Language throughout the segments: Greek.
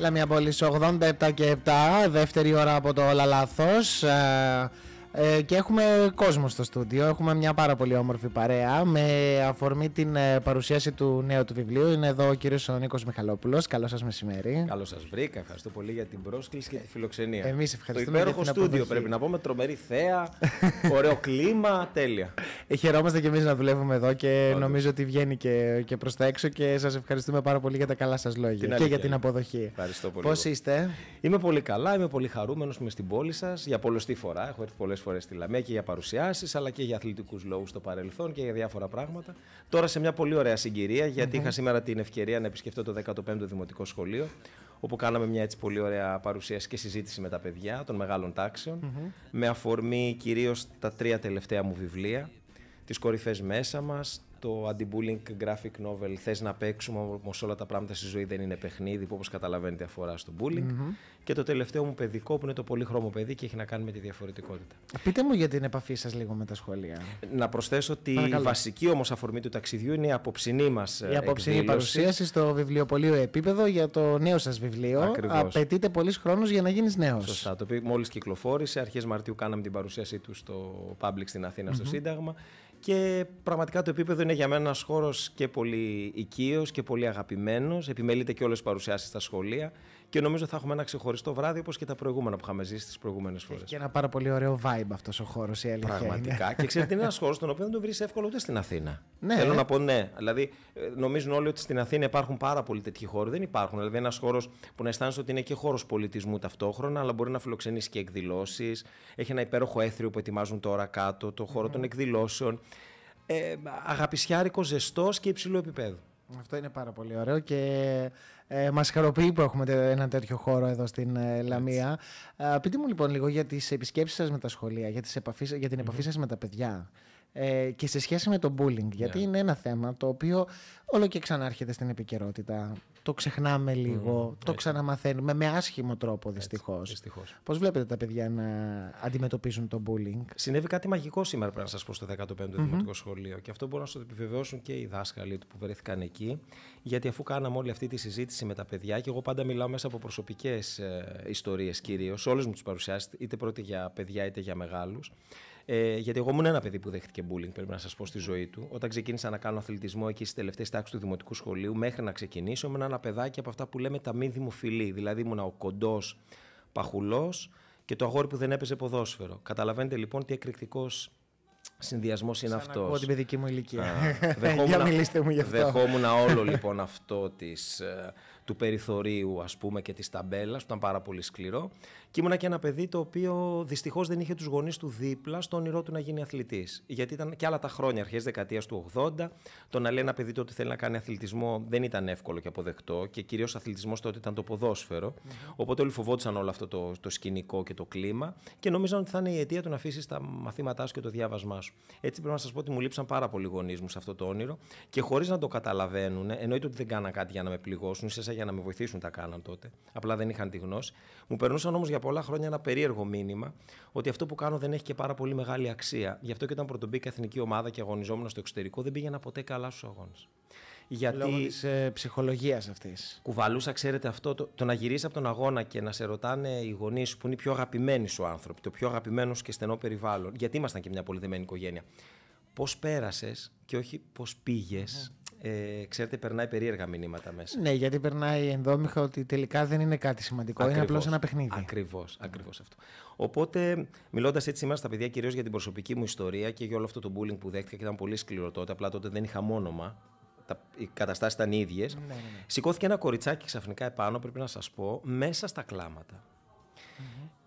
Λαμία Πόλης 87 και 7, δεύτερη ώρα από το όλα λάθος. Ε, ε, και έχουμε κόσμο στο στούντιο. Έχουμε μια πάρα πολύ όμορφη παρέα με αφορμή την ε, παρουσίαση του νέου του βιβλίου. Είναι εδώ ο κύριος Νίκος Μιχαλόπουλος. Καλό σας μεσημέρι. Καλό σας βρήκα. Ευχαριστώ πολύ για την πρόσκληση και τη φιλοξενία. Εμείς ευχαριστούμε. Το υπέροχο στούντιο πρέπει να πω με τρομερή θέα, ωραίο κλίμα. Τέλεια. Ε, χαιρόμαστε κι εμείς να δουλεύουμε εδώ και νομίζω ότι βγαίνει και, και προς τα έξω και σας ευχαριστούμε πάρα πολύ για τα καλά σας λόγια και για την αποδοχή. Ευχαριστώ πολύ. Πώς είστε, Είμαι πολύ καλά, είμαι πολύ χαρούμενος που είμαι στην πόλη σας για πολλωστή φορά. Έχω έρθει πολλές φορές στη Λαμία και για παρουσιάσεις, αλλά και για αθλητικούς λόγους στο παρελθόν και για διάφορα πράγματα. Τώρα σε μια πολύ ωραία συγκυρία, γιατί mm-hmm. είχα σήμερα την ευκαιρία να επισκεφτώ το 15ο Δημοτικό Σχολείο, όπου κάναμε μια έτσι πολύ ωραία παρουσίαση και συζήτηση με τα παιδιά των μεγάλων τάξεων, με αφορμή κυρίως τα τρία τελευταία μου βιβλία, τις κορυφές μέσα μας, το anti-bullying graphic novel θες να παίξουμε όμως όλα τα πράγματα στη ζωή δεν είναι παιχνίδι που όπως καταλαβαίνετε αφορά στο bullying mm-hmm. και το τελευταίο μου παιδικό που είναι το πολύχρωμο παιδί και έχει να κάνει με τη διαφορετικότητα. Πείτε μου για την επαφή σας λίγο με τα σχολεία. Να προσθέσω ότι η βασική όμως αφορμή του ταξιδιού είναι η απόψινή μας ε, Η απόψινή παρουσίαση στο βιβλιοπωλείο επίπεδο για το νέο σας βιβλίο. Ακριβώς. Απαιτείται πολλής χρόνος για να γίνεις νέος. Σωστά, το οποίο μόλις κυκλοφόρησε, αρχές Μαρτίου κάναμε την παρουσίασή του στο Public στην αθηνα στο mm-hmm. Σύνταγμα και πραγματικά το επίπεδο είναι για μένα ένας χώρος και πολύ οικείος και πολύ αγαπημένος. Επιμελείται και όλες τις παρουσιάσεις στα σχολεία και νομίζω θα έχουμε ένα ξεχωριστό βράδυ όπως και τα προηγούμενα που είχαμε ζήσει τις προηγούμενες φορές. Και ένα πάρα πολύ ωραίο vibe αυτός ο χώρος, η αλήθεια. Πραγματικά. Είναι. και ξέρετε, είναι ένας χώρος τον οποίο δεν τον βρεις εύκολο ούτε στην Αθήνα. Ναι. Θέλω να πω ναι. Δηλαδή, ε, νομίζουν όλοι ότι στην Αθήνα υπάρχουν πάρα πολλοί τέτοιοι χώροι. Δεν υπάρχουν. Δηλαδή, ένας χώρος που να αισθάνεσαι ότι είναι και χώρος πολιτισμού ταυτόχρονα, αλλά μπορεί να φιλοξενήσει και εκδηλώσεις. Έχει ένα υπέροχο έθριο που ετοιμάζουν τώρα κάτω, το χώρο ναι. των εκδηλώσεων. Ε, αγαπησιάρικο, ζεστός και υψηλού επίπεδου. Αυτό είναι πάρα πολύ ωραίο και ε, Μας χαροποιεί που έχουμε ένα τέτοιο χώρο εδώ στην ε, Λαμία. Ε, πείτε μου λοιπόν λίγο για τις επισκέψεις σας με τα σχολεία, για, για την επαφή σας με τα παιδιά. Ε, και σε σχέση με το bullying. Γιατί ναι. είναι ένα θέμα το οποίο όλο και ξανάρχεται στην επικαιρότητα. Το ξεχνάμε λίγο, το ξαναμαθαίνουμε με άσχημο τρόπο δυστυχώ. Πώς βλέπετε τα παιδιά να αντιμετωπίζουν το bullying. Συνέβη κάτι μαγικό σήμερα, πρέπει να σας πω, στο 15ο mm-hmm. δημοτικο Σχολείο. Και αυτό μπορούν να σας το επιβεβαιώσουν και οι δάσκαλοι που βρέθηκαν εκεί. Γιατί αφού κάναμε όλη αυτή τη συζήτηση με τα παιδιά, και εγώ πάντα μιλάω μέσα από προσωπικές ε, ιστορίες κυρίως, όλε μου τι παρουσιάσει, είτε πρώτη για παιδιά είτε για μεγάλους. Ε, γιατί εγώ ήμουν ένα παιδί που δέχτηκε bullying, πρέπει να σας πω, στη ζωή του. Όταν ξεκίνησα να κάνω αθλητισμό εκεί στις τελευταίες τάξεις του δημοτικού σχολείου, μέχρι να ξεκινήσω, ήμουν ένα παιδάκι από αυτά που λέμε τα μη δημοφιλή. Δηλαδή ήμουν ο κοντός παχουλός και το αγόρι που δεν έπαιζε ποδόσφαιρο. Καταλαβαίνετε λοιπόν τι εκρηκτικός συνδυασμός είναι αυτό. Από την παιδική μου ηλικία. Α, για μιλήστε μου γι' αυτό. Δεχόμουν όλο λοιπόν αυτό της ε, του περιθωρίου ας πούμε και της ταμπέλας που ήταν πάρα πολύ σκληρό και ήμουνα και ένα παιδί το οποίο δυστυχώς δεν είχε τους γονείς του δίπλα στο όνειρό του να γίνει αθλητής γιατί ήταν και άλλα τα χρόνια αρχές δεκαετίας του 80 το να λέει ένα παιδί το ότι θέλει να κάνει αθλητισμό δεν ήταν εύκολο και αποδεκτό και κυρίως αθλητισμός τότε ήταν το ποδόσφαιρο mm-hmm. οπότε όλοι φοβόντουσαν όλο αυτό το, το σκηνικό και το κλίμα και νόμιζαν ότι θα είναι η αιτία του να αφήσεις τα μαθήματά σου και το διάβασμά σου. Έτσι πρέπει να σας πω ότι μου λείψαν πάρα πολλοί γονείς μου σε αυτό το όνειρο και χωρίς να το καταλαβαίνουν, εννοείται ότι δεν κάνα κάτι για να με πληγώσουν, για να με βοηθήσουν τα κάναν τότε. Απλά δεν είχαν τη γνώση. Μου περνούσαν όμως για πολλά χρόνια ένα περίεργο μήνυμα ότι αυτό που κάνω δεν έχει και πάρα πολύ μεγάλη αξία. Γι' αυτό και όταν πρωτομπήκα εθνική ομάδα και αγωνιζόμουν στο εξωτερικό, δεν πήγαινα ποτέ καλά στους αγώνες. Γιατί... Λόγω της ε, ψυχολογίας αυτής. Κουβαλούσα, ξέρετε, αυτό το, το να γυρίσει από τον αγώνα και να σε ρωτάνε οι γονείς που είναι οι πιο αγαπημένοι σου άνθρωποι, το πιο αγαπημένο και στενό περιβάλλον. Γιατί ήμασταν και μια πολυδεμένη οικογένεια. Πώς πέρασες και όχι πώς πήγες ε, ξέρετε, περνάει περίεργα μηνύματα μέσα. Ναι, γιατί περνάει ενδόμηχα ότι τελικά δεν είναι κάτι σημαντικό. είναι απλώς ένα παιχνίδι. Ακριβώς, ακριβώς αυτό. Οπότε, μιλώντας έτσι σήμερα στα παιδιά, κυρίως για την προσωπική μου ιστορία και για όλο αυτό το bullying που δέχτηκα και ήταν πολύ σκληρό τότε. Απλά τότε δεν είχα μόνομα. Τα, οι καταστάσεις ήταν ίδιες. Ναι, ναι, ναι. Σηκώθηκε ένα κοριτσάκι ξαφνικά επάνω, πρέπει να σας πω, μέσα στα κλάματα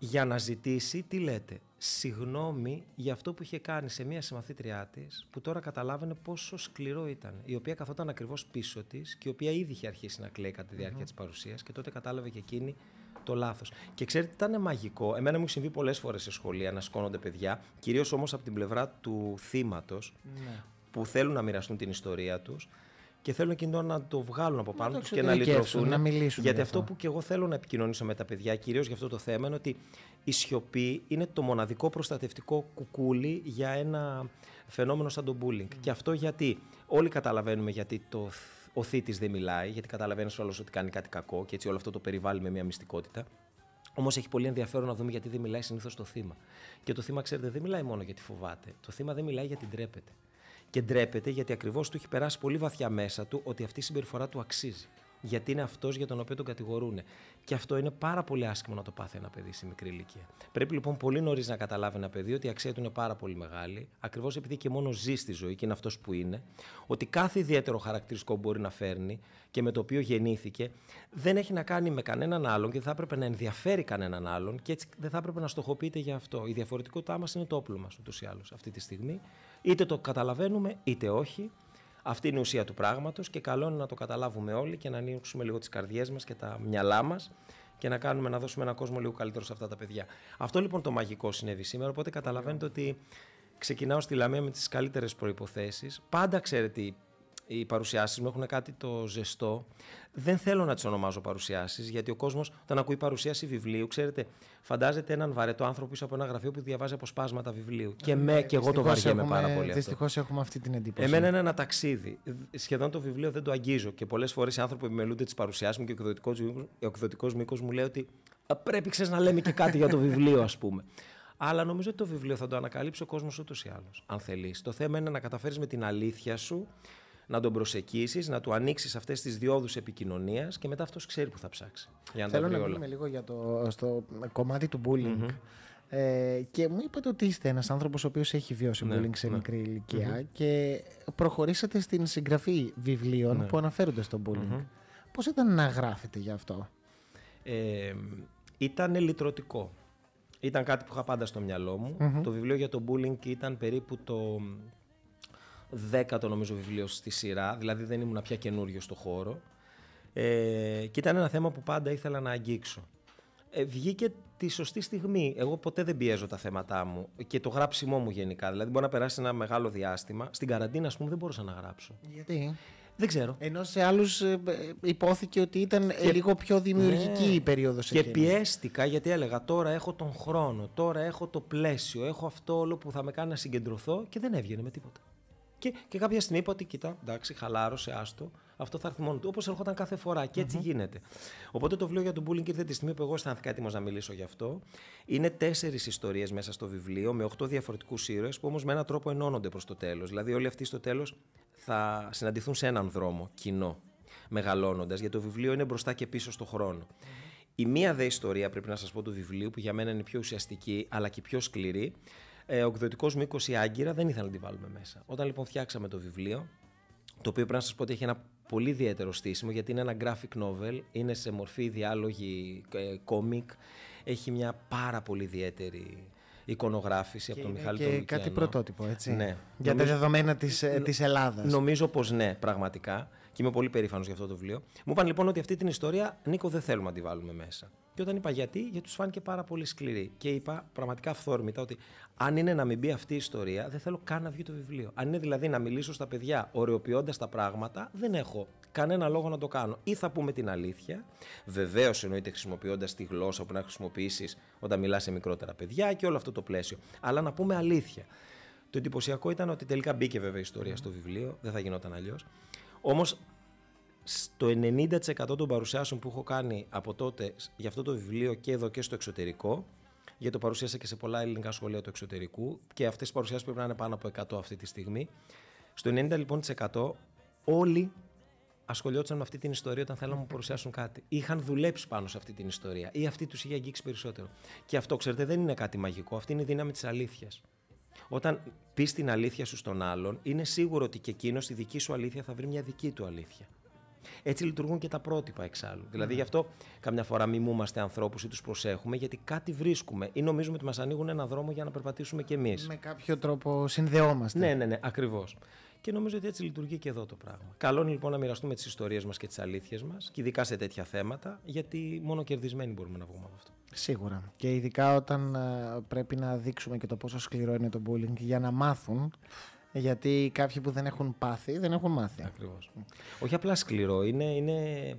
για να ζητήσει, τι λέτε, συγνώμη για αυτό που είχε κάνει σε μία συμμαθήτριά της, που τώρα καταλάβαινε πόσο σκληρό ήταν. Η οποία καθόταν ακριβώς πίσω της και η οποία ήδη είχε αρχίσει να κλαίει κατά τη διάρκεια mm-hmm. της παρουσίας και τότε κατάλαβε και εκείνη το λάθος. Και ξέρετε, ήταν μαγικό. Εμένα μου συμβεί πολλές φορές σε σχολεία να σκόνονται παιδιά, κυρίως όμως από την πλευρά του θυματο ναι. που θέλουν να μοιραστούν την ιστορία τους, και θέλουν εκείνο να το βγάλουν από πάνω τους και να λυτρωθούν. Να μιλήσουν. Γιατί αυτό. που και εγώ θέλω να επικοινωνήσω με τα παιδιά, κυρίως για αυτό το θέμα, είναι ότι η σιωπή είναι το μοναδικό προστατευτικό κουκούλι για ένα φαινόμενο σαν το bullying. Ναι. Και αυτό γιατί όλοι καταλαβαίνουμε γιατί το ο θήτης δεν μιλάει, γιατί καταλαβαίνεις όλος ότι κάνει κάτι κακό και έτσι όλο αυτό το περιβάλλει με μια μυστικότητα. Όμως έχει πολύ ενδιαφέρον να δούμε γιατί δεν μιλάει συνήθως το θύμα. Και το θύμα, ξέρετε, δεν μιλάει μόνο γιατί φοβάται. Το θύμα δεν μιλάει γιατί ντρέπεται. Και ντρέπεται γιατί ακριβώς του έχει περάσει πολύ βαθιά μέσα του ότι αυτή η συμπεριφορά του αξίζει. Γιατί είναι αυτός για τον οποίο τον κατηγορούν. Και αυτό είναι πάρα πολύ άσχημο να το πάθει ένα παιδί σε μικρή ηλικία. Πρέπει λοιπόν πολύ νωρίς να καταλάβει ένα παιδί ότι η αξία του είναι πάρα πολύ μεγάλη, ακριβώς επειδή και μόνο ζει στη ζωή και είναι αυτός που είναι, ότι κάθε ιδιαίτερο χαρακτηριστικό που μπορεί να φέρνει και με το οποίο γεννήθηκε δεν έχει να κάνει με κανέναν άλλον και δεν θα έπρεπε να ενδιαφέρει κανέναν άλλον και έτσι δεν θα έπρεπε να στοχοποιείται για αυτό. Η διαφορετικότητά μας είναι το όπλο μας ούτως ή άλλως αυτή τη στιγμή. Είτε το καταλαβαίνουμε είτε όχι. Αυτή είναι η ουσία του πράγματος και καλό είναι να το καταλάβουμε όλοι και να ανοίξουμε λίγο τις καρδιές μας και τα μυαλά μας και να, κάνουμε, να δώσουμε έναν κόσμο λίγο καλύτερο σε αυτά τα παιδιά. Αυτό λοιπόν το μαγικό συνέβη σήμερα. Οπότε καταλαβαίνετε ότι ξεκινάω στη Λαμία με τις καλύτερες προποθέσει. Πάντα ξέρετε οι παρουσιάσεις μου έχουν κάτι το ζεστό. Δεν θέλω να τις ονομάζω παρουσιάσεις, γιατί ο κόσμος, όταν ακούει παρουσίαση βιβλίου, ξέρετε, φαντάζεται έναν βαρετό άνθρωπο πίσω από ένα γραφείο που διαβάζει αποσπάσματα βιβλίου. Και ε, με, και εγώ το βαριέμαι πάρα πολύ. Δυστυχώς έχουμε αυτή την εντύπωση. Εμένα είναι ένα ταξίδι. Σχεδόν το βιβλίο δεν το αγγίζω. Και πολλές φορές οι άνθρωποι επιμελούνται τις παρουσιάσεις μου και ο εκδοτικός μήκος μου λέει ότι πρέπει ξέρεις, να λέμε και κάτι για το βιβλίο, ας πούμε. Αλλά νομίζω ότι το βιβλίο θα το ανακαλύψει ο κόσμος ούτως ή άλλως, αν θέλει. Το θέμα είναι να καταφέρεις με την αλήθεια σου να τον προσεκίσει, να του ανοίξεις αυτές τις διόδους επικοινωνίας και μετά αυτός ξέρει που θα ψάξει. Για να Θέλω να μιλήσουμε λίγο για το στο κομμάτι του bullying. Ε, και μου είπατε ότι είστε ένας άνθρωπος ο οποίος έχει βιώσει ναι, bullying σε ναι. μικρή και προχωρήσατε στην συγγραφή βιβλίων ναι. που αναφέρονται στο bullying. mm Πώς ήταν να γράφετε γι' αυτό? Ε, ήταν λυτρωτικό. Ήταν κάτι που είχα πάντα στο μυαλό μου. Το βιβλίο για το bullying ήταν περίπου το δέκατο νομίζω βιβλίο στη σειρά, δηλαδή δεν ήμουν πια καινούριο στο χώρο. Ε, και ήταν ένα θέμα που πάντα ήθελα να αγγίξω. Ε, βγήκε τη σωστή στιγμή. Εγώ ποτέ δεν πιέζω τα θέματα μου και το γράψιμό μου γενικά. Δηλαδή, μπορεί να περάσει ένα μεγάλο διάστημα. Στην καραντίνα, ας πούμε, δεν μπορούσα να γράψω. Γιατί? Δεν ξέρω. Ενώ σε άλλους ε, ε, υπόθηκε ότι ήταν ε, και... λίγο πιο δημιουργική ναι. η περίοδος Και πιέστηκα γιατί έλεγα τώρα έχω τον χρόνο, τώρα έχω το πλαίσιο, έχω αυτό όλο που θα με κάνει να συγκεντρωθώ και δεν έβγαινε με τίποτα. Και, και κάποια στιγμή είπα ότι κοιτά, εντάξει, χαλάρωσε, άστο. Αυτό θα έρθει μόνο του. Όπως ερχόταν κάθε φορά. Και έτσι γίνεται. Οπότε το βιβλίο για τον bullying ήρθε τη στιγμή που εγώ αισθάνθηκα έτοιμος να μιλήσω γι' αυτό. Είναι τέσσερις ιστορίες μέσα στο βιβλίο, με οχτώ διαφορετικούς ήρωες, που όμως με έναν τρόπο ενώνονται προς το τέλος. Δηλαδή, όλοι αυτοί στο τέλος θα συναντηθούν σε έναν δρόμο κοινό, μεγαλώνοντας, γιατί το βιβλίο είναι μπροστά και πίσω στο χρόνο. Η μία δε ιστορία, πρέπει να σας πω, του βιβλίου, που για μένα είναι πιο ουσιαστική αλλά και πιο σκληρή, ε, ο εκδοτικός μήκος η Άγκυρα δεν ήθελα να την βάλουμε μέσα. Όταν λοιπόν φτιάξαμε το βιβλίο, το οποίο πρέπει να σας πω ότι έχει ένα πολύ ιδιαίτερο στήσιμο γιατί είναι ένα graphic novel, είναι σε μορφή διάλογη, κόμικ, ε, έχει μια πάρα πολύ ιδιαίτερη εικονογράφηση και από τον ε, Μιχάλη και Κάτι πρωτότυπο, έτσι. Ναι. Για τα δεδομένα της Ελλάδας. Νομίζω πως ναι, πραγματικά και είμαι πολύ περήφανος για αυτό το βιβλίο. Μου είπαν λοιπόν ότι αυτή την ιστορία, Νίκο, δεν θέλουμε να τη βάλουμε μέσα. Και όταν είπα γιατί, γιατί τους φάνηκε πάρα πολύ σκληρή. Και είπα πραγματικά φθόρμητα ότι αν είναι να μην μπει αυτή η ιστορία, δεν θέλω καν να βγει το βιβλίο. Αν είναι δηλαδή να μιλήσω στα παιδιά ωρεοποιώντα τα πράγματα, δεν έχω κανένα λόγο να το κάνω. Ή θα πούμε την αλήθεια, βεβαίως εννοείται χρησιμοποιώντας τη γλώσσα που να χρησιμοποιήσεις όταν μιλάς σε μικρότερα παιδιά και όλο αυτό το πλαίσιο. Αλλά να πούμε αλήθεια. Το εντυπωσιακό ήταν ότι τελικά μπήκε βέβαια η ιστορία στο βιβλίο, δεν θα γινόταν αλλιώς. Όμως στο 90% των παρουσιάσεων που έχω κάνει από τότε για αυτό το βιβλίο και εδώ και στο εξωτερικό, γιατί το παρουσίασα και σε πολλά ελληνικά σχολεία του εξωτερικού και αυτές οι παρουσιάσεις πρέπει να είναι πάνω από 100 αυτή τη στιγμή. Στο 90% λοιπόν όλοι ασχολιόντουσαν με αυτή την ιστορία όταν θέλαμε να μου παρουσιάσουν κάτι. Είχαν δουλέψει πάνω σε αυτή την ιστορία ή αυτή τους είχε αγγίξει περισσότερο. Και αυτό, ξέρετε, δεν είναι κάτι μαγικό. Αυτή είναι η δύναμη της αλήθειας. Όταν πεις την αλήθεια σου στον άλλον, είναι σίγουρο ότι και εκείνος η δική σου αλήθεια θα βρει μια δική του αλήθεια. Έτσι λειτουργούν και τα πρότυπα εξάλλου. Δηλαδή, ναι. γι' αυτό καμιά φορά μιμούμαστε ανθρώπους ή τους προσέχουμε, γιατί κάτι βρίσκουμε ή νομίζουμε ότι μας ανοίγουν ένα δρόμο για να περπατήσουμε κι εμείς. Με κάποιο τρόπο συνδεόμαστε. Ναι, ναι, ναι, ακριβώς. Και νομίζω ότι έτσι λειτουργεί και εδώ το πράγμα. Καλό είναι λοιπόν να μοιραστούμε τις ιστορίες μας και τις αλήθειες μας, και ειδικά σε τέτοια θέματα, γιατί μόνο κερδισμένοι μπορούμε να βγούμε από αυτό. Σίγουρα. Και ειδικά όταν ε, πρέπει να δείξουμε και το πόσο σκληρό είναι το bullying για να μάθουν. Γιατί κάποιοι που δεν έχουν πάθει, δεν έχουν μάθει. Ακριβώς. Όχι απλά σκληρό, είναι, είναι,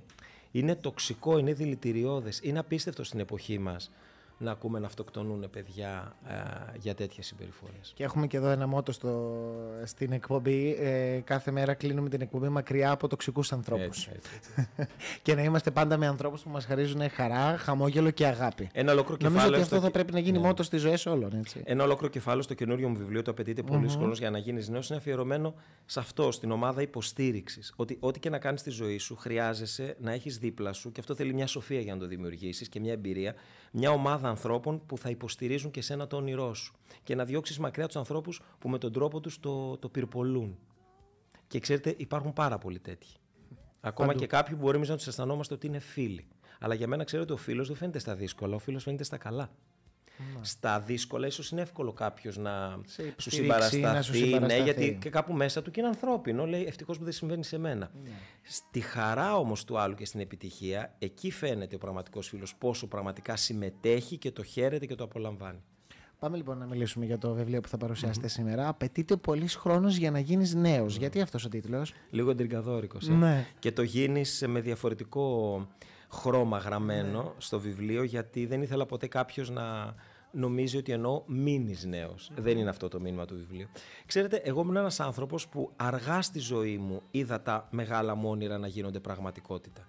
είναι τοξικό, είναι δηλητηριώδες. Είναι απίστευτο στην εποχή μας να ακούμε να αυτοκτονούν παιδιά ε, για τέτοιες συμπεριφορές. Και έχουμε και εδώ ένα μότο στο, στην εκπομπή. Ε, κάθε μέρα κλείνουμε την εκπομπή μακριά από τοξικούς ανθρώπους. και να είμαστε πάντα με ανθρώπους που μας χαρίζουν χαρά, χαμόγελο και αγάπη. Ένα ολόκληρο κεφάλαιο. Νομίζω ότι αυτό στο... θα πρέπει να γίνει ναι. μότο στις ζωές όλων. Έτσι. Ένα ολόκληρο κεφάλαιο στο καινούριο μου βιβλίο, το απαιτειται πολύ πολλή mm-hmm. για να γίνεις νέος, είναι αφιερωμένο σε αυτό, στην ομάδα υποστήριξης. Ότι ό,τι και να κάνεις στη ζωή σου, χρειάζεσαι να έχεις δίπλα σου και αυτό θέλει μια σοφία για να το δημιουργήσεις και μια εμπειρία μια ομάδα ανθρώπων που θα υποστηρίζουν και σένα το όνειρό σου και να διώξεις μακριά τους ανθρώπους που με τον τρόπο τους το, το πυρπολούν. Και ξέρετε υπάρχουν πάρα πολλοί τέτοιοι. Ακόμα και κάποιοι που μπορεί να τους αισθανόμαστε ότι είναι φίλοι. Αλλά για μένα, ξέρετε, ο φίλος δεν φαίνεται στα δύσκολα, ο φίλος φαίνεται στα καλά. Ναι. Στα δύσκολα, ίσως είναι εύκολο κάποιος να σου συμπαρασταθεί. ναι, γιατί και κάπου μέσα του και είναι ανθρώπινο. Λέει ευτυχώς που δεν συμβαίνει σε μένα. Ναι. Στη χαρά όμως του άλλου και στην επιτυχία, εκεί φαίνεται ο πραγματικός φίλος πόσο πραγματικά συμμετέχει και το χαίρεται και το απολαμβάνει. Πάμε λοιπόν να μιλήσουμε για το βιβλίο που θα παρουσιασετε σήμερα. Απαιτείται πολλή χρόνος για να γίνεις ναι. Γιατί αυτός ο τίτλος. Λίγο εντριγκαδόρικο. Ε? Και το γίνεις με διαφορετικό χρώμα ναι. γραμμένο στο βιβλίο γιατί δεν ήθελα ποτέ κάποιος να νομίζει ότι εννοώ μείνει Δεν είναι αυτό το μήνυμα του βιβλίου. Ξέρετε, εγώ ήμουν ένας άνθρωπος που αργά στη ζωή μου είδα τα μεγάλα μόνιρα να γίνονται πραγματικότητα.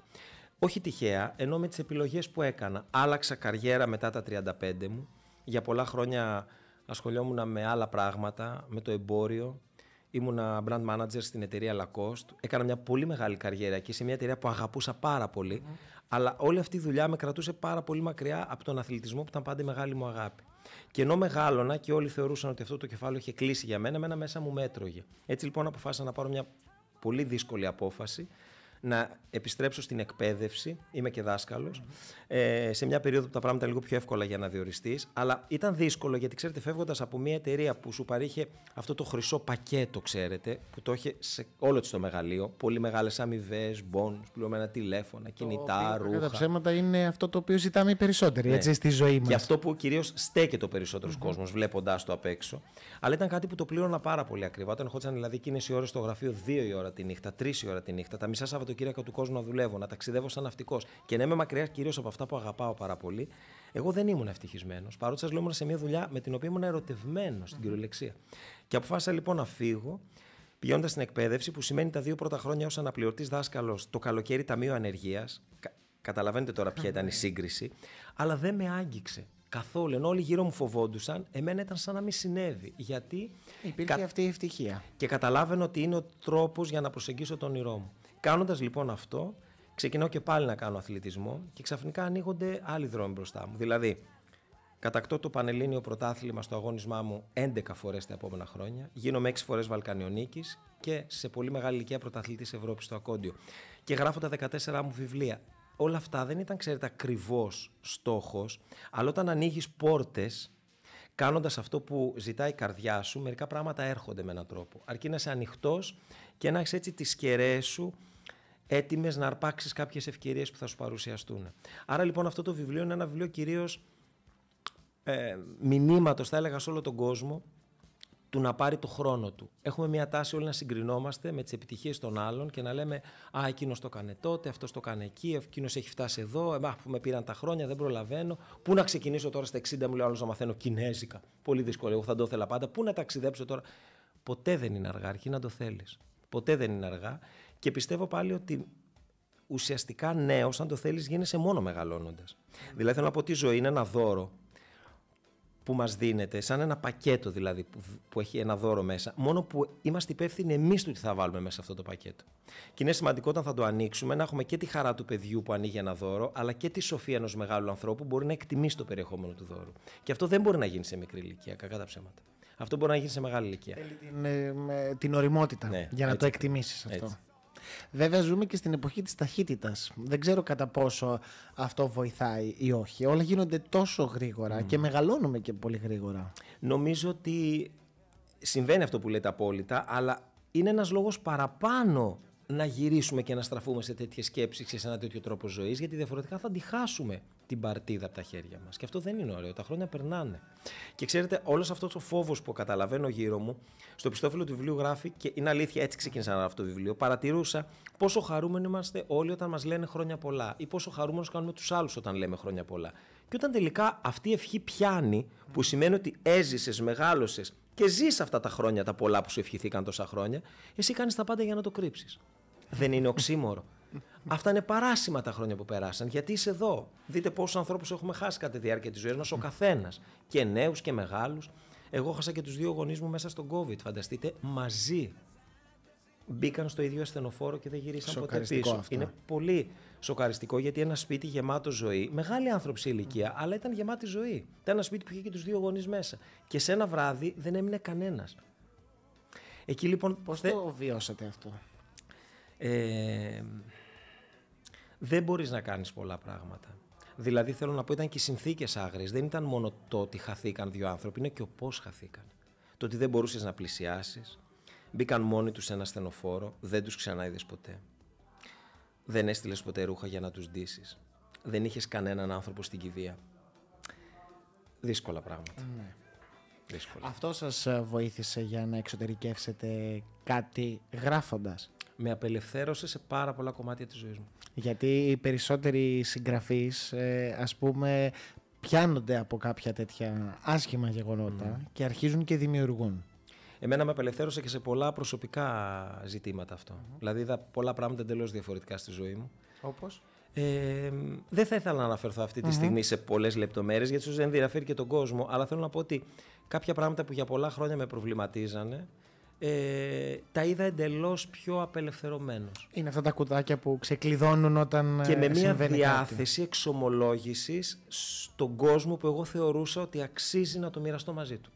Όχι τυχαία, ενώ με τις επιλογές που έκανα. Άλλαξα καριέρα μετά τα 35 μου. Για πολλά χρόνια ασχολιόμουν με άλλα πράγματα, με το εμπόριο, ήμουνα brand manager στην εταιρεία Lacoste. Έκανα μια πολύ μεγάλη καριέρα εκεί σε μια εταιρεία που αγαπούσα πάρα πολύ. Mm-hmm. Αλλά όλη αυτή η δουλειά με κρατούσε πάρα πολύ μακριά από τον αθλητισμό που ήταν πάντα η μεγάλη μου αγάπη. Και ενώ μεγάλωνα και όλοι θεωρούσαν ότι αυτό το κεφάλαιο είχε κλείσει για μένα, μένα μέσα μου μέτρωγε. Έτσι λοιπόν αποφάσισα να πάρω μια πολύ δύσκολη απόφαση να επιστρέψω στην εκπαίδευση. Είμαι και δάσκαλος. Mm-hmm. Ε, σε μια περίοδο που τα πράγματα λίγο πιο εύκολα για να διοριστείς. Αλλά ήταν δύσκολο γιατί ξέρετε, φεύγοντας από μια εταιρεία που σου παρήχε αυτό το χρυσό πακέτο, ξέρετε, που το είχε σε όλο της το μεγαλείο. Πολύ μεγάλες αμοιβές, μπόνου, πληρωμένα τηλέφωνα, κινητά, ρούχα. τα ψέματα είναι αυτό το οποίο ζητάμε οι περισσότεροι ναι. έτσι, στη ζωή μα. Γι' αυτό που κυρίως στέκεται το περισσότερο mm-hmm. κόσμος βλέποντάς το απ' έξω. Αλλά ήταν κάτι που το πλήρωνα πάρα πολύ ακριβά. Όταν ερχόντουσαν δηλαδή εκείνες οι ώρες στο γραφείο 2 η ώρα τη νύχτα, 3 η ώρα τη νύχτα, τα μισά Σαββατοκύριακα του κόσμου να δουλεύω, να ταξιδεύω σαν ναυτικός και να είμαι μακριά κυρίως από αυτά που αγαπάω πάρα πολύ, εγώ δεν ήμουν ευτυχισμένος. Παρότι σας λέω, ήμουν σε μια δουλειά με την οποία ήμουν ερωτευμένος στην κυριολεξία. Και αποφάσισα λοιπόν να φύγω πηγαίνοντας στην εκπαίδευση, που σημαίνει τα δύο πρώτα χρόνια ως αναπληρωτής δάσκαλος το καλοκαίρι Ταμείο Ανεργίας. Καταλαβαίνετε τώρα ποια ήταν η σύγκριση. Αλλά δεν με άγγιξε καθόλου. Ενώ όλοι γύρω μου φοβόντουσαν, εμένα ήταν σαν να μην συνέβη. Γιατί. Υπήρχε αυτή η ευτυχία. Και καταλάβαινε ότι είναι ο τρόπος για να προσεγγίσω τον όνειρό μου. Κάνοντας λοιπόν αυτό, ξεκινάω και πάλι να κάνω αθλητισμό και ξαφνικά ανοίγονται άλλοι δρόμοι μπροστά μου. Δηλαδή, κατακτώ το Πανελλήνιο Πρωτάθλημα στο αγώνισμά μου 11 φορές τα επόμενα χρόνια, γίνομαι 6 φορές Βαλκανιονίκης και σε πολύ μεγάλη ηλικία πρωταθλητή Ευρώπης στο Ακόντιο. Και γράφω τα 14 μου βιβλία. Όλα αυτά δεν ήταν, ξέρετε, ακριβώς στόχος, αλλά όταν ανοίγεις πόρτες Κάνοντας αυτό που ζητάει η καρδιά σου, μερικά πράγματα έρχονται με έναν τρόπο. Αρκεί να είσαι ανοιχτός και να έχεις έτσι τις κεραίες σου έτοιμες να αρπάξεις κάποιες ευκαιρίες που θα σου παρουσιαστούν. Άρα λοιπόν αυτό το βιβλίο είναι ένα βιβλίο κυρίως ε, μηνύματος, θα έλεγα, σε όλο τον κόσμο του να πάρει το χρόνο του. Έχουμε μια τάση όλοι να συγκρινόμαστε με τις επιτυχίες των άλλων και να λέμε Α, εκείνος το κάνει τότε, αυτός το κάνει εκεί, εκείνος έχει φτάσει εδώ. Εμά που με πήραν τα χρόνια, δεν προλαβαίνω. Πού να ξεκινήσω τώρα στα 60, μου λέει άλλος να μαθαίνω Κινέζικα. Πολύ δύσκολο, εγώ θα το ήθελα πάντα. Πού να ταξιδέψω τώρα. Ποτέ δεν είναι αργά, αρκεί να το θέλεις. Ποτέ δεν είναι αργά και πιστεύω πάλι ότι ουσιαστικά νέος, αν το θέλεις, γίνεσαι μόνο μεγαλώνοντας. Δηλαδή θέλω να πω ότι η ζωή είναι ένα δώρο που μας δίνεται, σαν ένα πακέτο δηλαδή που, έχει ένα δώρο μέσα, μόνο που είμαστε υπεύθυνοι εμείς του τι θα βάλουμε μέσα αυτό το πακέτο. Και είναι σημαντικό όταν θα το ανοίξουμε να έχουμε και τη χαρά του παιδιού που ανοίγει ένα δώρο, αλλά και τη σοφία ενός μεγάλου ανθρώπου που μπορεί να εκτιμήσει το περιεχόμενο του δώρου. Και αυτό δεν μπορεί να γίνει σε μικρή ηλικία, κακά τα ψέματα. Αυτό μπορεί να γίνει σε μεγάλη ηλικία. Θέλει την, ε, την οριμότητα ναι, για να το εκτιμήσεις αυτό. Βέβαια, ζούμε και στην εποχή της ταχύτητας. Δεν ξέρω κατά πόσο αυτό βοηθάει ή όχι. Όλα γίνονται τόσο γρήγορα και μεγαλώνουμε και πολύ γρήγορα. Νομίζω ότι συμβαίνει αυτό που λέτε απόλυτα, αλλά είναι ένας λόγος παραπάνω να γυρίσουμε και να στραφούμε σε τέτοιες σκέψεις και σε ένα τέτοιο τρόπο ζωής, γιατί διαφορετικά θα τη χάσουμε την παρτίδα από τα χέρια μας. Και αυτό δεν είναι ωραίο, τα χρόνια περνάνε. Και ξέρετε, όλος αυτός ο φόβος που καταλαβαίνω γύρω μου, στο πιστόφυλλο του βιβλίου γράφει, και είναι αλήθεια, έτσι ξεκίνησα να αυτό το βιβλίο, παρατηρούσα πόσο χαρούμενοι είμαστε όλοι όταν μας λένε χρόνια πολλά ή πόσο χαρούμενος κάνουμε τους άλλους όταν λέμε χρόνια πολλά. Και όταν τελικά αυτή η ποσο χαρουμενος κανουμε που αλλου οταν λεμε χρονια πιάνει, που σημαίνει ότι εζησε μεγάλωσες και ζεις αυτά τα χρόνια τα πολλά που σου ευχηθήκαν τόσα χρόνια, εσύ κάνεις τα πάντα για να το κρύψεις. Δεν είναι οξύμορο. Αυτά είναι παράσημα τα χρόνια που περάσαν. Γιατί είσαι εδώ. Δείτε πόσους ανθρώπους έχουμε χάσει κατά τη διάρκεια της ζωής μας, ο καθένας. Και νέους και μεγάλους. Εγώ χάσα και τους δύο γονείς μου μέσα στον COVID. Φανταστείτε, μαζί μπήκαν στο ίδιο ασθενοφόρο και δεν γυρίσαν ποτέ πίσω. Αυτό. Είναι πολύ σοκαριστικό γιατί ένα σπίτι γεμάτο ζωή, μεγάλη άνθρωψη ηλικία, αλλά ήταν γεμάτη ζωή. Ήταν ένα σπίτι που είχε και τους δύο γονείς μέσα. Και σε ένα βράδυ δεν έμεινε κανένας. Εκεί λοιπόν. Πώς θε... το βιώσατε αυτό. Ε, δεν μπορείς να κάνεις πολλά πράγματα. Δηλαδή θέλω να πω ήταν και οι συνθήκες άγριες. Δεν ήταν μόνο το ότι χαθήκαν δύο άνθρωποι, είναι και ο πώς χαθήκαν. Το ότι δεν μπορούσες να πλησιάσεις, μπήκαν μόνοι τους σε ένα στενοφόρο, δεν τους ξανά ποτέ. Δεν έστειλες ποτέ ρούχα για να τους ντύσεις. Δεν είχες κανέναν άνθρωπο στην κηδεία. Δύσκολα πράγματα. Ναι. Δύσκολα. Αυτό σας ε, βοήθησε για να εξωτερικεύσετε κάτι γράφοντας με απελευθέρωσε σε πάρα πολλά κομμάτια της ζωής μου. Γιατί οι περισσότεροι συγγραφείς, ε, ας πούμε, πιάνονται από κάποια τέτοια άσχημα γεγονότα και αρχίζουν και δημιουργούν. Εμένα με απελευθέρωσε και σε πολλά προσωπικά ζητήματα αυτό. Mm. Δηλαδή είδα πολλά πράγματα εντελώς διαφορετικά στη ζωή μου. Όπως? Ε, δεν θα ήθελα να αναφερθώ αυτή τη στιγμή σε πολλές λεπτομέρειες γιατί ίσως δεν ενδιαφέρει και τον κόσμο αλλά θέλω να πω ότι κάποια πράγματα που για πολλά χρόνια με προβληματίζανε ε, τα είδα εντελώς πιο απελευθερωμένος. Είναι αυτά τα κουτάκια που ξεκλειδώνουν όταν. Ε, και με μια διάθεση εξομολόγησης στον κόσμο που εγώ θεωρούσα ότι αξίζει να το μοιραστώ μαζί του.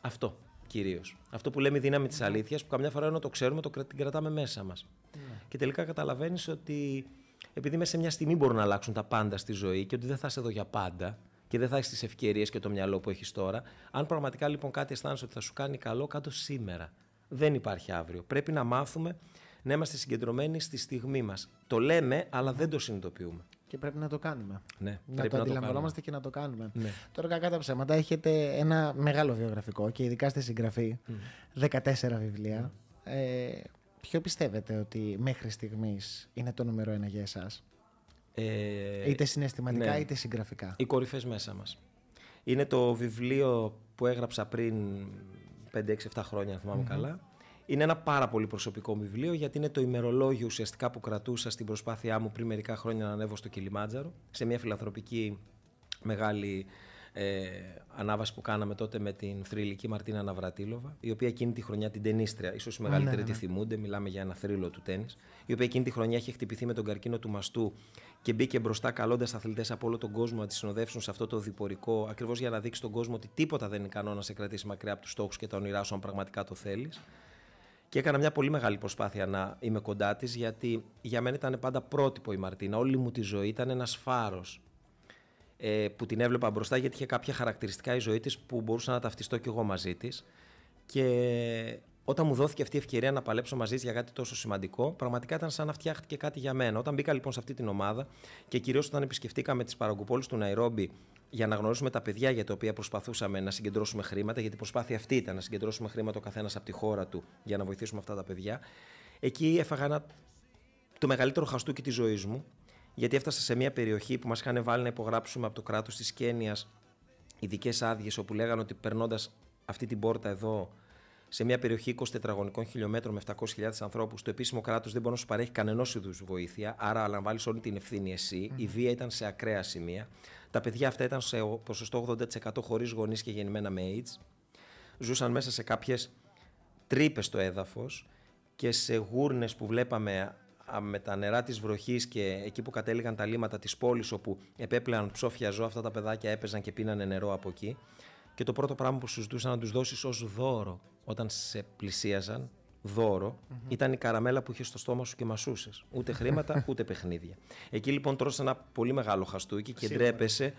Αυτό κυρίως. Αυτό που λέμε η δύναμη της ναι. αλήθειας, που καμιά φορά ενώ το ξέρουμε, το την κρατάμε μέσα μας. Ναι. Και τελικά καταλαβαίνεις ότι επειδή μέσα σε μια στιγμή μπορούν να αλλάξουν τα πάντα στη ζωή και ότι δεν θα είσαι εδώ για πάντα, και δεν θα έχεις τις ευκαιρίες και το μυαλό που έχεις τώρα. Αν πραγματικά λοιπόν κάτι αισθάνεσαι ότι θα σου κάνει καλό, κάτω σήμερα. Δεν υπάρχει αύριο. Πρέπει να μάθουμε να είμαστε συγκεντρωμένοι στη στιγμή μας. Το λέμε, αλλά δεν το συνειδητοποιούμε. Και πρέπει να το κάνουμε. Ναι, να πρέπει το να αντιλαμβανόμαστε και να το κάνουμε. Ναι. Τώρα, κακά τα ψέματα, έχετε ένα μεγάλο βιογραφικό και ειδικά στη συγγραφή. 14 βιβλία. Ε, ποιο πιστεύετε ότι μέχρι στιγμής είναι το νούμερο ένα για εσάς. Ε, είτε συναισθηματικά ναι. είτε συγγραφικά. Οι κορυφές μέσα μας. Είναι το βιβλίο που έγραψα πριν 5-6-7 χρόνια, αν θυμαμαι καλά. Είναι ένα πάρα πολύ προσωπικό βιβλίο γιατί είναι το ημερολόγιο ουσιαστικά που κρατούσα στην προσπάθειά μου πριν μερικά χρόνια να ανέβω στο Κιλιμάτζαρο σε μια φιλανθρωπική μεγάλη ε, ανάβαση που κάναμε τότε με την θρηλυκή Μαρτίνα Ναυρατήλοβα η οποία εκείνη τη χρονιά την τενίστρια, ίσως οι ναι, μεγαλύτεροι ναι, τη ναι. θυμούνται, μιλάμε για ένα θρύλο του τέννη, η οποία εκείνη τη χρονιά είχε χτυπηθεί με τον καρκίνο του μαστού και μπήκε μπροστά καλώντας αθλητές από όλο τον κόσμο να τη συνοδεύσουν σε αυτό το διπορικό, ακριβώς για να δείξει τον κόσμο ότι τίποτα δεν είναι ικανό να σε κρατήσει μακριά από τους στόχους και τα όνειρά σου, αν πραγματικά το θέλεις. Και έκανα μια πολύ μεγάλη προσπάθεια να είμαι κοντά της, γιατί για μένα ήταν πάντα πρότυπο η Μαρτίνα. Όλη μου τη ζωή ήταν ένας φάρος ε, που την έβλεπα μπροστά γιατί είχε κάποια χαρακτηριστικά η ζωή της που μπορούσα να ταυτιστώ κι εγώ μαζί της και όταν μου δόθηκε αυτή η ευκαιρία να παλέψω μαζί για κάτι τόσο σημαντικό, πραγματικά ήταν σαν να φτιάχτηκε κάτι για μένα. Όταν μπήκα λοιπόν σε αυτή την ομάδα και κυρίως όταν επισκεφτήκαμε τις παραγκουπόλει του Ναϊρόμπι για να γνωρίσουμε τα παιδιά για τα οποία προσπαθούσαμε να συγκεντρώσουμε χρήματα, γιατί η προσπάθεια αυτή ήταν να συγκεντρώσουμε χρήματα ο καθένας από τη χώρα του για να βοηθήσουμε αυτά τα παιδιά. Εκεί έφαγα ένα... το μεγαλύτερο χαστούκι της ζωής μου γιατί έφτασα σε μια περιοχή που μας είχαν βάλει να υπογράψουμε από το κράτος της Κένιας ειδικές άδειες, όπου λέγανε ότι περνώντας αυτή την πόρτα εδώ, σε μια περιοχή 20 τετραγωνικών χιλιόμετρων με 700.000 ανθρώπους, το επίσημο κράτος δεν μπορεί να σου παρέχει κανένα είδους βοήθεια. Άρα, λαμβάνει όλη την ευθύνη Η βία ήταν σε ακραία σημεία. Τα παιδιά αυτά ήταν σε ποσοστό 80% χωρίς γονείς και γεννημένα με AIDS. Ζούσαν μέσα σε κάποιες τρύπες στο έδαφος και σε γούρνες που βλέπαμε με τα νερά της βροχής και εκεί που κατέληγαν τα λίμματα της πόλης όπου επέπλεαν ψόφια ζώα αυτά τα παιδάκια έπαιζαν και πίνανε νερό από εκεί και το πρώτο πράγμα που σου ζητούσαν να τους δώσεις ως δώρο όταν σε πλησίαζαν δωρο mm-hmm. ηταν η καραμέλα που είχε στο στόμα σου και μασούσες. Ούτε χρήματα, ούτε παιχνίδια. Εκεί λοιπόν τρώσε ένα πολύ μεγάλο χαστούκι και ντρέπεσαι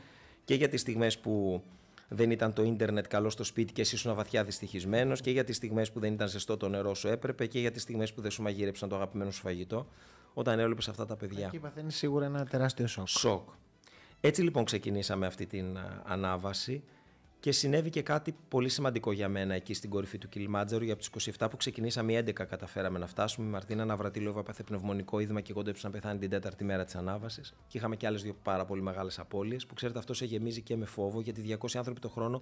και για τις στιγμές που δεν ήταν το ίντερνετ καλό στο σπίτι και εσύ ήσουν βαθιά δυστυχισμένος και για τις στιγμές που δεν ήταν ζεστό το νερό σου έπρεπε και για τις στιγμές που δεν σου μαγείρεψαν το αγαπημένο σου φαγητό. Όταν έβλεπες αυτά τα παιδιά. Εκεί παθαίνεις σίγουρα ένα τεράστιο σοκ. Σοκ. Έτσι λοιπόν ξεκινήσαμε αυτή την ε, ανάβαση. Και συνέβη και κάτι πολύ σημαντικό για μένα εκεί στην κορυφή του Κιλιμάτζαρου. Για από του 27 που ξεκινήσαμε, οι 11 καταφέραμε να φτάσουμε. Η Μαρτίνα Ναυρατήλοβα έπαθε πνευμονικό είδημα και κόντεψε να πεθάνει την τέταρτη μέρα της ανάβασης. Και είχαμε και άλλες δύο πάρα πολύ μεγάλες απώλειες που ξέρετε αυτός σε γεμίζει και με φόβο γιατί 200 άνθρωποι το χρόνο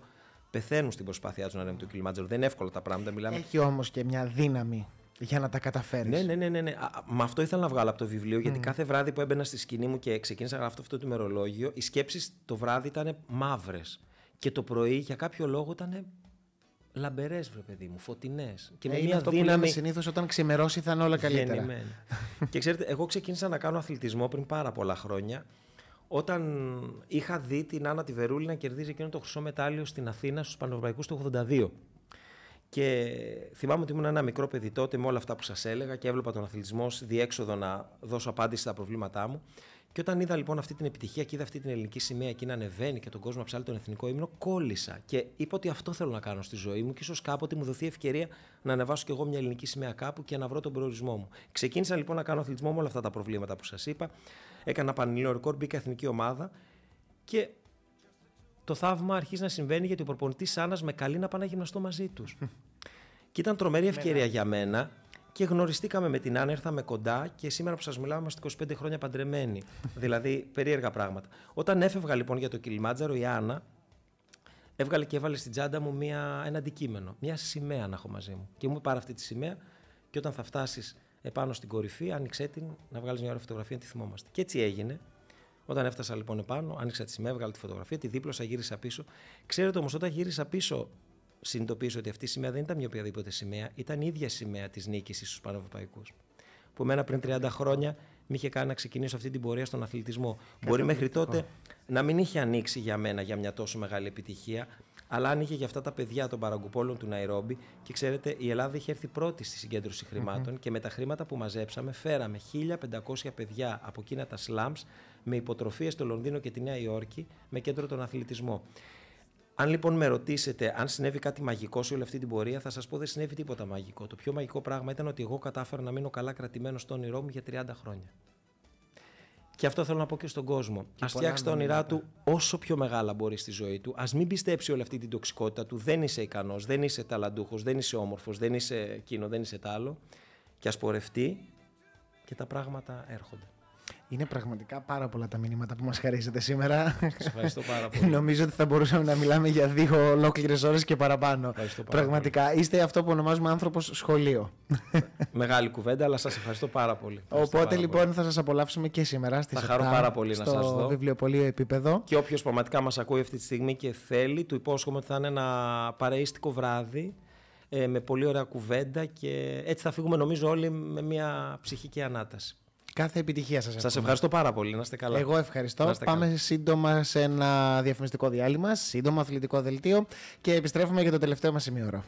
πεθαίνουν στην προσπάθειά τους να ανέβουν το Κιλιμάτζαρου. Δεν είναι εύκολα τα πράγματα. Μιλάμε... Έχει όμως και μια δύναμη για να τα καταφέρεις. Ναι, ναι, ναι. ναι, ναι. με αυτό ήθελα να βγάλω από το βιβλίο, mm. γιατί κάθε βράδυ που έμπαινα στη σκηνή μου και ξεκίνησα να γράφω αυτό το ημερολόγιο, οι σκέψεις το βράδυ ήταν μαύρες. Και το πρωί για κάποιο λόγο ήταν λαμπερές, βρε παιδί μου, φωτεινές. Και ε, με ε, αυτό δύναμη. που συνήθως όταν ξημερώσει θα είναι όλα καλύτερα. και ξέρετε, εγώ ξεκίνησα να κάνω αθλητισμό πριν πάρα πολλά χρόνια. Όταν είχα δει την Άννα τη Βερούλη να κερδίζει εκείνο το χρυσό μετάλλιο στην Αθήνα στους Πανευρωπαϊκούς το 82. Και θυμάμαι ότι ήμουν ένα μικρό παιδί τότε με όλα αυτά που σας έλεγα και έβλεπα τον αθλητισμό ως διέξοδο να δώσω απάντηση στα προβλήματά μου. Και όταν είδα λοιπόν αυτή την επιτυχία και είδα αυτή την ελληνική σημαία και να ανεβαίνει και τον κόσμο να ψάλει τον εθνικό ύμνο, κόλλησα. Και είπα ότι αυτό θέλω να κάνω στη ζωή μου και ίσως κάποτε μου δοθεί ευκαιρία να ανεβάσω κι εγώ μια ελληνική σημαία κάπου και να βρω τον προορισμό μου. Ξεκίνησα λοιπόν να κάνω αθλητισμό με όλα αυτά τα προβλήματα που σας είπα. Έκανα πανελληνικό ρεκόρ, μπήκα εθνική ομάδα και το θαύμα αρχίζει να συμβαίνει γιατί ο προπονητής Άννας με καλεί να πάω να γυμναστώ μαζί τους. και ήταν τρομερή ευκαιρία για μένα και γνωριστήκαμε με την Άννα, ήρθαμε κοντά και σήμερα που σας μιλάω είμαστε 25 χρόνια παντρεμένοι. δηλαδή περίεργα πράγματα. Όταν έφευγα λοιπόν για το Κιλιμάτζαρο, η Άννα έβγαλε και έβαλε στην τσάντα μου μια, ένα αντικείμενο, μια σημαία να έχω μαζί μου. Και μου πάρε αυτή τη σημαία και όταν θα φτάσεις επάνω στην κορυφή, άνοιξε την να βγάλεις μια ώρα φωτογραφία να τη θυμόμαστε. Και έτσι έγινε. Όταν έφτασα λοιπόν επάνω, άνοιξα τη σημαία, έβγαλε τη φωτογραφία, τη δίπλωσα, γύρισα πίσω. Ξέρετε όμως, όταν γύρισα πίσω Συντοπίσω ότι αυτή η σημαία δεν ήταν μια οποιαδήποτε σημαία, ήταν η ίδια σημαία της νίκηση στου πανευρωπαϊκού. Που εμένα πριν 30 χρόνια με είχε κάνει να ξεκινήσω αυτή την πορεία στον αθλητισμό. Μπορεί μέχρι τότε να μην είχε ανοίξει για μένα για μια τόσο μεγάλη επιτυχία, αλλά άνοιγε για αυτά τα παιδιά των παραγκουπόλων του Ναϊρόμπι. Και ξέρετε, η Ελλάδα είχε έρθει πρώτη στη συγκέντρωση και με τα χρήματα που μαζέψαμε, φέραμε 1500 παιδιά από εκείνα τα σλάμ με υποτροφίες στο Λονδίνο και τη Νέα Υόρκη με κέντρο τον αθλητισμό. Αν λοιπόν με ρωτήσετε αν συνέβη κάτι μαγικό σε όλη αυτή την πορεία, θα σας πω δεν συνέβη τίποτα μαγικό. Το πιο μαγικό πράγμα ήταν ότι εγώ κατάφερα να μείνω καλά κρατημένος στο όνειρό μου για 30 χρόνια. Και αυτό θέλω να πω και στον κόσμο. Α φτιάξει τα όνειρά του όσο πιο μεγάλα μπορεί στη ζωή του. Ας μην πιστέψει όλη αυτή την τοξικότητα του. Δεν είσαι ικανός, δεν είσαι ταλαντούχος, δεν είσαι όμορφος, δεν είσαι εκείνο, δεν είσαι τ' άλλο. Και ας πορευτεί και τα πράγματα έρχονται. Είναι πραγματικά πάρα πολλά τα μηνύματα που μας χαρίζετε σήμερα. Σας ευχαριστώ πάρα πολύ. Νομίζω ότι θα μπορούσαμε να μιλάμε για δύο ολόκληρες ώρες και παραπάνω. Πάρα πραγματικά πολύ. είστε αυτό που ονομάζουμε άνθρωπος σχολείο. Μεγάλη κουβέντα, αλλά σας ευχαριστώ πάρα πολύ. Ευχαριστώ Οπότε πάρα λοιπόν πολύ. θα σας απολαύσουμε και σήμερα στη Θα χαρώ πάρα πολύ να σας δω. Στο βιβλιοπωλείο επίπεδο. Και όποιος πραγματικά μας ακούει αυτή τη στιγμή και θέλει, του υπόσχομαι ότι θα είναι ένα παρείστικο βράδυ ε, με πολύ ωραία κουβέντα και έτσι θα φύγουμε νομίζω όλοι με μια ψυχική ανάταση. Κάθε επιτυχία σας. Σας ευχαριστώ πάρα πολύ. Να είστε καλά. Εγώ ευχαριστώ. Πάμε σύντομα σε ένα διαφημιστικό διάλειμμα, σύντομο αθλητικό δελτίο και επιστρέφουμε για το τελευταίο μας σημείο.